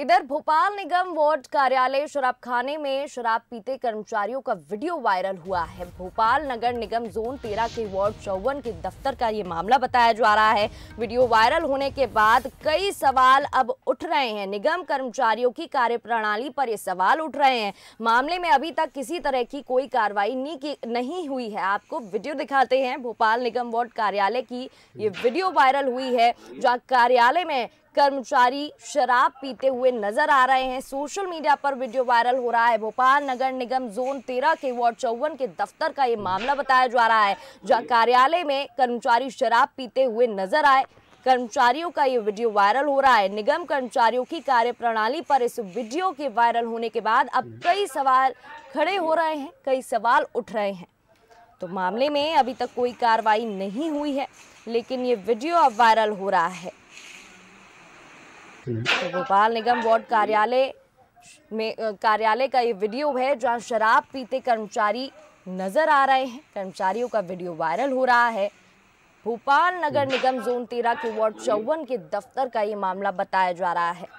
इधर भोपाल निगम वार्ड कार्यालय शराब खाने में शराब पीते कर्मचारियों का वीडियो वायरल हुआ है भोपाल नगर निगम जोन तेरह के वार्ड चौवन के दफ्तर का ये मामला बताया जा रहा है वीडियो वायरल होने के बाद कई सवाल अब उठ रहे हैं निगम कर्मचारियों की कार्यप्रणाली पर ये सवाल उठ रहे हैं मामले में अभी तक किसी तरह की कोई कार्रवाई नहीं की नहीं हुई है आपको वीडियो दिखाते हैं भोपाल निगम वार्ड कार्यालय की ये वीडियो वायरल हुई है जहाँ कार्यालय में कर्मचारी शराब पीते हुए नजर आ रहे हैं सोशल मीडिया पर वीडियो वायरल हो रहा है भोपाल नगर निगम जोन तेरह के वार्ड चौवन के दफ्तर का ये मामला बताया जा रहा है जहां कार्यालय में कर्मचारी शराब पीते हुए नजर आए कर्मचारियों का ये वीडियो वायरल हो रहा है निगम कर्मचारियों की कार्य प्रणाली पर इस वीडियो के वायरल होने के बाद अब कई सवाल खड़े हो रहे हैं कई सवाल उठ रहे हैं तो मामले में अभी तक कोई कार्रवाई नहीं हुई है लेकिन ये वीडियो अब वायरल हो रहा है हम्म। तो भोपाल निगम वार्ड कार्यालय में कार्यालय का ये वीडियो है जहां शराब पीते कर्मचारी नजर आ रहे हैं कर्मचारियों का वीडियो वायरल हो रहा है भोपाल नगर निगम जोन तेरह के वार्ड चौवन के दफ्तर का ये मामला बताया जा रहा है